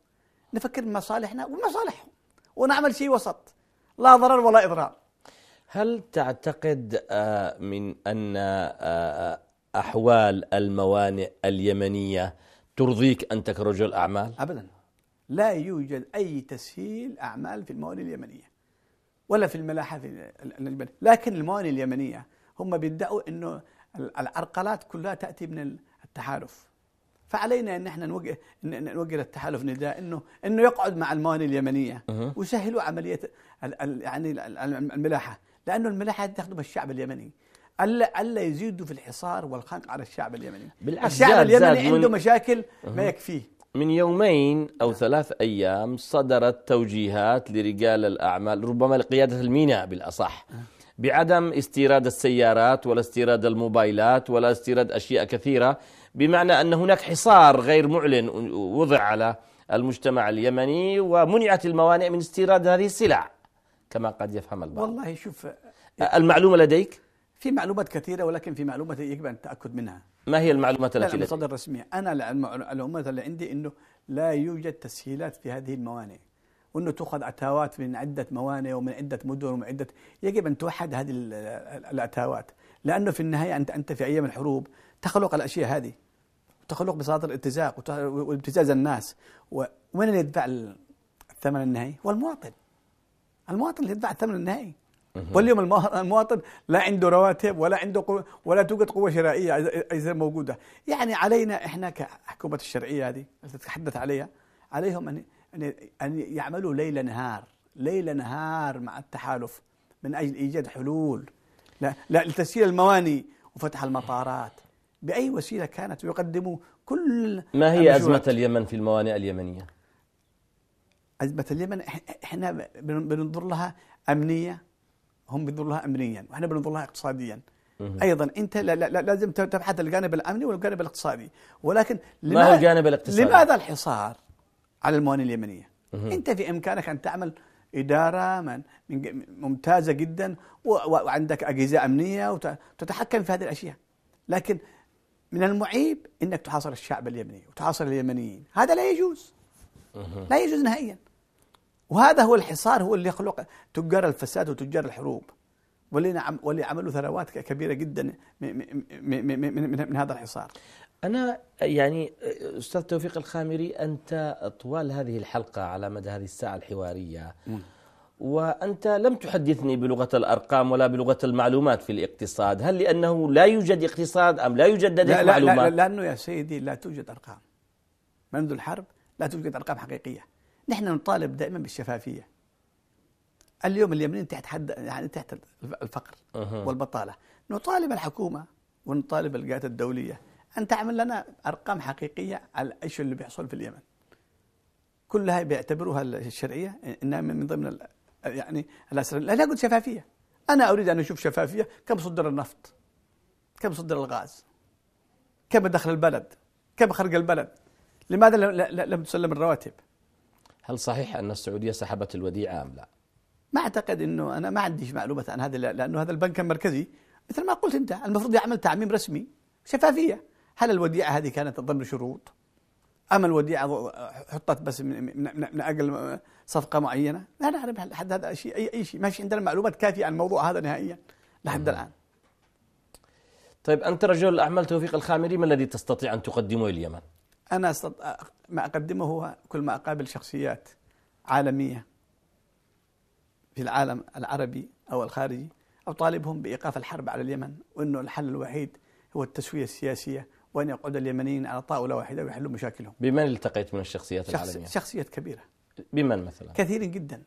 نفكر بمصالحنا ومصالحهم ونعمل شيء وسط لا ضرر ولا إضرار هل تعتقد آه، من أن آه، آه، أحوال الموانئ اليمنية ترضيك أنت كرجل أعمال؟ أبدا لا يوجد أي تسهيل أعمال في الموانئ اليمنية ولا في الملاحة في لكن الموانئ اليمنية هم بيدعوا أنه العرقلات كلها تأتي من التحالف فعلينا ان احنا نوجه نوجه التحالف نداء انه انه يقعد مع الموانئ اليمنيه ويسهلوا عمليه يعني الملاحه لانه الملاحه تخدم الشعب اليمني الا الا يزيدوا في الحصار والخنق على الشعب اليمني بالعكس الشعب اليمني عنده مشاكل ما يكفيه من يومين أو ثلاث أيام صدرت توجيهات لرجال الأعمال ربما لقيادة الميناء بالأصح بعدم استيراد السيارات ولا استيراد الموبايلات ولا استيراد أشياء كثيرة بمعنى أن هناك حصار غير معلن وضع على المجتمع اليمني ومنعت الموانئ من استيراد هذه السلع كما قد يفهم البعض والله شوف المعلومة لديك؟ في معلومات كثيرة ولكن في معلومات يجب أن تأكد منها ما هي المعلومات التي لديك؟ المصادر الرسمية أنا المعلومات اللي عندي أنه لا يوجد تسهيلات في هذه الموانئ وأنه تؤخذ عتاوات من عدة موانئ ومن عدة مدن ومن عدة يجب أن توحد هذه العتاوات لأنه في النهاية أنت أنت في أيام الحروب تخلق الأشياء هذه تخلق مصادر اتزاق وابتزاز الناس ومن يدفع الثمن النهائي؟ هو المواطن المواطن اللي يدفع الثمن النهائي واليوم المواطن لا عنده رواتب ولا عنده قوة ولا توجد قوه شرائيه اذا موجوده يعني علينا احنا كحكومه الشرعيه هذه التي تتحدث عليها عليهم ان ان يعملوا ليل نهار ليل نهار مع التحالف من اجل ايجاد حلول لا, لا لتسهيل المواني وفتح المطارات باي وسيله كانت ويقدموا كل ما هي ازمه اليمن في الموانئ اليمنيه أزمة اليمن احنا بننظر لها أمنية هم بينظروا لها أمنيا وإحنا بننظر لها اقتصاديا ايضا انت لا لا لازم تبحث الجانب الامني والجانب الاقتصادي ولكن ما هو الجانب الاقتصادي؟ لماذا الحصار على الموانئ اليمنيه؟ انت في امكانك ان تعمل اداره من ممتازه جدا وعندك اجهزه امنيه وتتحكم في هذه الاشياء لكن من المعيب انك تحاصر الشعب اليمني وتحاصر اليمنيين هذا لا يجوز لا يجوز نهائيا وهذا هو الحصار هو اللي يخلق تجار الفساد وتجار الحروب واللي نعم، واللي عملوا ثروات كبيره جدا من هذا الحصار أنا يعني أستاذ توفيق الخامري أنت طوال هذه الحلقة على مدى هذه الساعة الحوارية وأنت لم تحدثني بلغة الأرقام ولا بلغة المعلومات في الاقتصاد هل لأنه لا يوجد اقتصاد أم لا يوجد لديك لا معلومات لا لا لأنه يا سيدي لا توجد أرقام منذ الحرب لا توجد أرقام حقيقية نحن نطالب دائما بالشفافية اليوم اليمنيين تحت حد يعني تحت الفقر أه. والبطالة نطالب الحكومة ونطالب الجهات الدولية أن تعمل لنا أرقام حقيقية على إيش اللي بيحصل في اليمن كلها بيعتبروها الشرعية إنها من ضمن يعني الاسرار لا اقول شفافية أنا أريد أن أشوف شفافية كم صدر النفط كم صدر الغاز كم دخل البلد كم خرج البلد لماذا لم تسلم الرواتب هل صحيح أن السعودية سحبت الوديعة أم لا؟ ما أعتقد أنه أنا ما عنديش معلومات عن هذا لأنه هذا البنك المركزي مثل ما قلت أنت المفروض يعمل تعميم رسمي شفافية هل الوديعة هذه كانت ضمن شروط؟ أم الوديعة حطت بس من, من, من أقل صفقة معينة؟ لا نعرف لحد هذا شيء أي, أي شيء ما في عندنا معلومات كافية عن الموضوع هذا نهائيا لحد الآن طيب أنت رجل أعمال توفيق الخامري ما الذي تستطيع أن تقدمه لليمن؟ أنا ما أقدمه هو كل ما أقابل شخصيات عالمية في العالم العربي أو الخارجي أطالبهم بإيقاف الحرب على اليمن وأنه الحل الوحيد هو التسوية السياسية وأن يقعد اليمنيين على طاولة واحدة ويحلوا مشاكلهم بمن التقيت من الشخصيات شخص العالمية؟ شخصيات كبيرة بمن مثلا؟ كثير جدا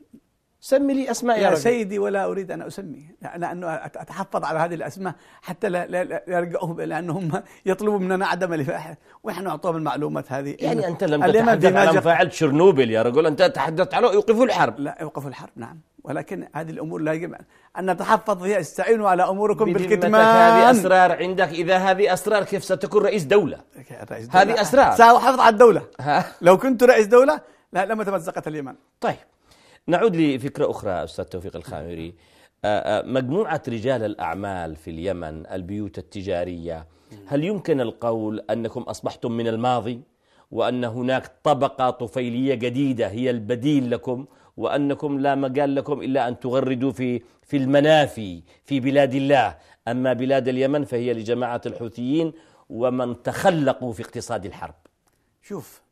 سمي لي أسماء يا, يا سيدي ولا أريد أن أسمي لأنه أتحفظ على هذه الأسماء حتى لا, لا, لا يرجعوا لأنهم يطلبوا مننا عدم الإفاحة ونحن نعطيهم المعلومات هذه يعني أنت لم تتحدث عن مفاعل تشرنوبل يا رجل أنت تحدثت عنه يوقفوا الحرب لا يوقفوا الحرب نعم ولكن هذه الأمور لا يجب أن نتحفظ فيها استعينوا على أموركم بالكتمان هذه أسرار عندك إذا هذه أسرار كيف ستكون رئيس دولة, رئيس دولة. هذه أسرار سأحافظ على الدولة لو كنت رئيس دولة لا لما تمزقت اليمن طيب نعود لفكرة أخرى أستاذ توفيق الخامري آه، آه، مجموعة رجال الأعمال في اليمن البيوت التجارية هل يمكن القول أنكم أصبحتم من الماضي وأن هناك طبقة طفيلية جديدة هي البديل لكم وأنكم لا مجال لكم إلا أن تغردوا في في المنافي في بلاد الله أما بلاد اليمن فهي لجماعة الحوثيين ومن تخلقوا في اقتصاد الحرب شوف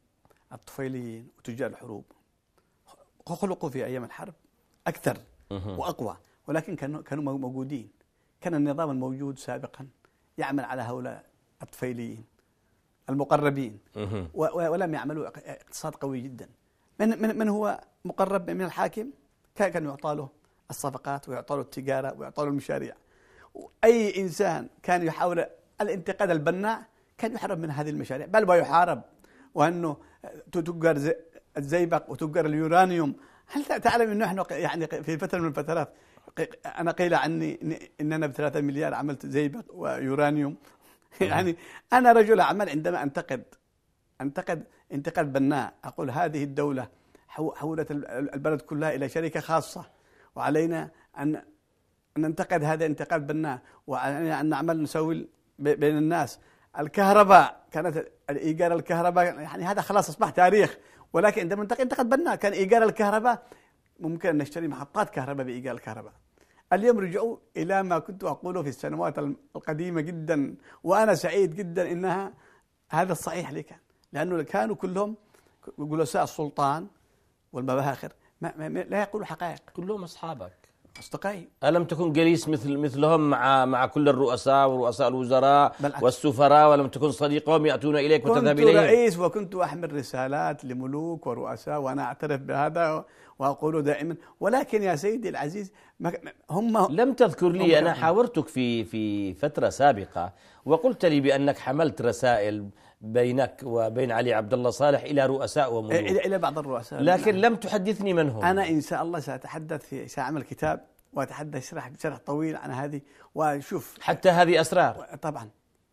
الطفيليين وتجار الحروب خلقوا في أيام الحرب أكثر وأقوى ولكن كانوا كانوا موجودين كان النظام الموجود سابقا يعمل على هؤلاء الطفيليين المقربين ولم يعملوا اقتصاد قوي جدا من من من هو مقرب من الحاكم كان يعطى له الصفقات ويعطى له التجاره ويعطى له المشاريع واي انسان كان يحاول الانتقاد البناء كان يحارب من هذه المشاريع بل ويحارب وانه تجار الزئبق وتجر اليورانيوم هل تعلم أن نحن يعني في فترة من الفترات أنا قيل عني إن أنا 3 مليار عملت زئبق ويورانيوم نعم. يعني أنا رجل أعمال عندما أنتقد أنتقد انتقاد بناء أقول هذه الدولة حولت البلد كلها إلى شركة خاصة وعلينا أن ننتقد هذا انتقاد بناء وعلينا أن نعمل نسوي بين الناس الكهرباء كانت الايجار الكهرباء يعني هذا خلاص اصبح تاريخ ولكن عندما ننتقل تقبلناه كان ايجار الكهرباء ممكن ان نشتري محطات كهرباء بايجار الكهرباء اليوم رجعوا الى ما كنت اقوله في السنوات القديمه جدا وانا سعيد جدا انها هذا الصحيح اللي كان لانه كانوا كلهم جلساء السلطان والمباخر ما ما لا يقولوا حقائق كلهم اصحابك أصدقائي ألم تكن جليس مثل مثلهم مع مع كل الرؤساء ورؤساء الوزراء والسفراء ولم تكن صديقهم يأتون إليك وتذهب إليهم كنت رئيس وكنت أحمل رسالات لملوك ورؤساء وأنا أعترف بهذا وأقول دائما ولكن يا سيدي العزيز هم لم تذكر لي أنا حاورتك في في فترة سابقة وقلت لي بأنك حملت رسائل بينك وبين علي عبد الله صالح الى رؤساء وملوك الى بعض الرؤساء لكن لم تحدثني من هم انا ان شاء الله ساتحدث في ساعمل كتاب واتحدث شرح شرح طويل عن هذه وشوف حتى هذه اسرار طبعا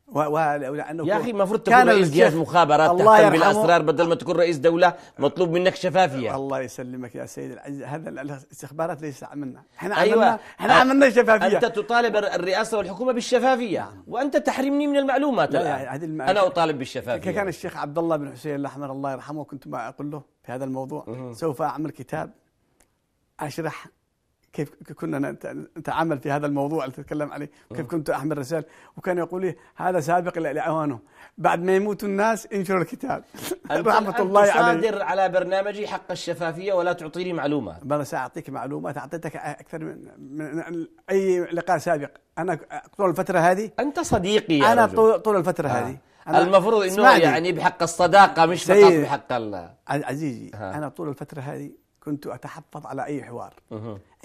و... و... لانه يا اخي المفروض تكون رئيس جهاز مخابرات الله تهتم بالاسرار بدل ما تكون رئيس دوله مطلوب منك شفافيه الله يسلمك يا سيدي العزيز هذا الاستخبارات ليس عملنا احنا أيوة. عملنا احنا عملنا شفافيه انت تطالب الرئاسه والحكومه بالشفافيه وانت تحرمني من المعلومات لا الان انا اطالب بالشفافيه كان الشيخ عبد الله بن حسين الاحمر الله يرحمه كنت ما اقول له في هذا الموضوع سوف اعمل كتاب اشرح كيف كنا نتعامل في هذا الموضوع اللي تتكلم عليه وكيف آه. كنت أحمل رسائل وكان يقول لي هذا سابق اوانه بعد ما يموت الناس انشر الكتاب رحمة الله عليه صادر على برنامجي حق الشفافية ولا تعطيني معلومات بل سأعطيك معلومات أعطيتك أكثر من, من أي لقاء سابق أنا طول الفترة هذه أنت صديقي يا أنا رجل. طول الفترة آه. هذه المفروض انه يعني بحق الصداقه مش فقط بحق الله عزيزي ها. آه. انا طول الفتره هذه كنت أتحفظ على أي حوار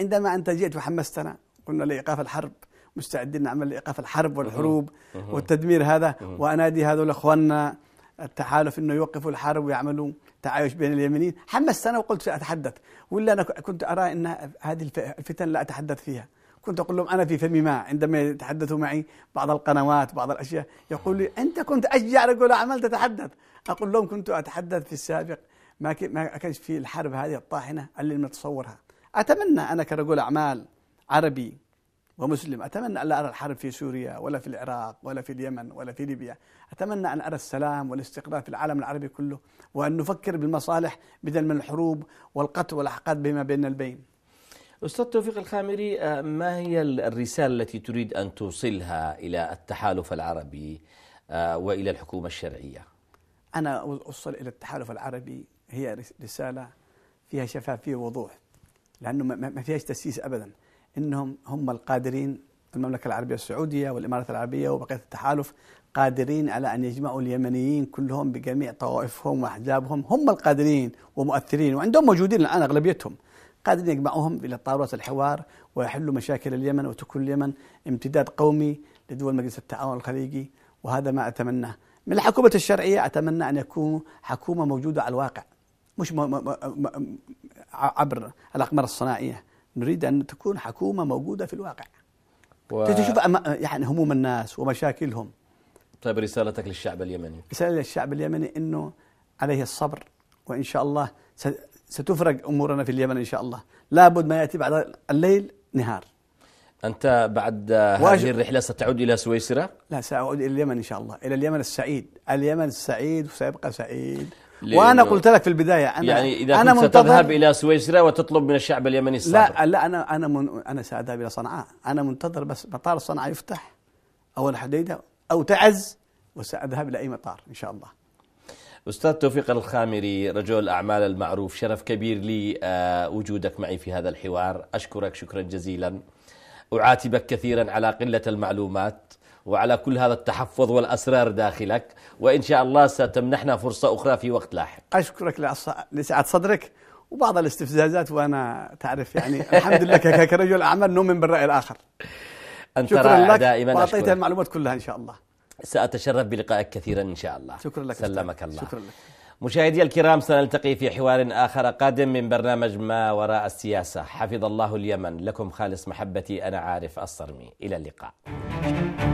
عندما أنت جئت وحمستنا قلنا لإيقاف الحرب مستعدين نعمل لايقاف الحرب والحروب والتدمير هذا وأنادي هذول إخواننا التحالف انه يوقفوا الحرب ويعملوا تعايش بين اليمنيين، حمستنا وقلت ساتحدث، ولا انا كنت ارى ان هذه الفتن لا اتحدث فيها، كنت اقول لهم انا في فمي ما عندما يتحدثوا معي بعض القنوات بعض الاشياء يقول لي انت كنت اشجع اقول عملت تتحدث، اقول لهم كنت اتحدث في السابق ما ما كانش في الحرب هذه الطاحنه اللي نتصورها اتمنى انا كرجل اعمال عربي ومسلم اتمنى الا ارى الحرب في سوريا ولا في العراق ولا في اليمن ولا في ليبيا اتمنى ان ارى السلام والاستقرار في العالم العربي كله وان نفكر بالمصالح بدل من الحروب والقتل والاحقاد بما بين البين أستاذ توفيق الخامري آه، ما هي الرسالة التي تريد أن توصلها إلى التحالف العربي آه، وإلى الحكومة الشرعية؟ أنا أوصل إلى التحالف العربي هي رسالة فيها شفافية ووضوح لأنه ما فيهاش تسييس أبدا إنهم هم القادرين المملكة العربية السعودية والإمارات العربية وبقية التحالف قادرين على أن يجمعوا اليمنيين كلهم بجميع طوائفهم وأحزابهم هم القادرين ومؤثرين وعندهم موجودين الآن أغلبيتهم قادرين يجمعوهم إلى طاولة الحوار ويحلوا مشاكل اليمن وتكون اليمن امتداد قومي لدول مجلس التعاون الخليجي وهذا ما أتمناه من الحكومة الشرعية أتمنى أن يكون حكومة موجودة على الواقع مش عبر الأقمار الصناعية نريد أن تكون حكومة موجودة في الواقع و... تشوف يعني هموم الناس ومشاكلهم طيب رسالتك للشعب اليمني رسالة للشعب اليمني أنه عليه الصبر وإن شاء الله ستفرج أمورنا في اليمن إن شاء الله لابد ما يأتي بعد الليل نهار أنت بعد هذه الرحلة ستعود إلى سويسرا؟ لا سأعود إلى اليمن إن شاء الله إلى اليمن السعيد اليمن السعيد وسيبقى سعيد وانا قلت لك في البدايه انا يعني اذا أنا كنت ستذهب الى سويسرا وتطلب من الشعب اليمني الصبر لا لا انا انا من انا ساذهب الى صنعاء انا منتظر بس مطار صنعاء يفتح او الحديده او تعز وساذهب الى اي مطار ان شاء الله أستاذ توفيق الخامري رجل الأعمال المعروف شرف كبير لي آه، وجودك معي في هذا الحوار أشكرك شكرا جزيلا أعاتبك كثيرا على قلة المعلومات وعلى كل هذا التحفظ والأسرار داخلك وإن شاء الله ستمنحنا فرصة أخرى في وقت لاحق أشكرك لسعة صدرك وبعض الاستفزازات وأنا تعرف يعني الحمد لله كرجل أعمال نؤمن بالرأي الآخر أنت لك دائما وأعطيت المعلومات كلها إن شاء الله سأتشرف بلقائك كثيرا إن شاء الله شكرا لك سلمك الله شكرا لك مشاهدي الكرام سنلتقي في حوار آخر قادم من برنامج ما وراء السياسة حفظ الله اليمن لكم خالص محبتي أنا عارف الصرمي إلى اللقاء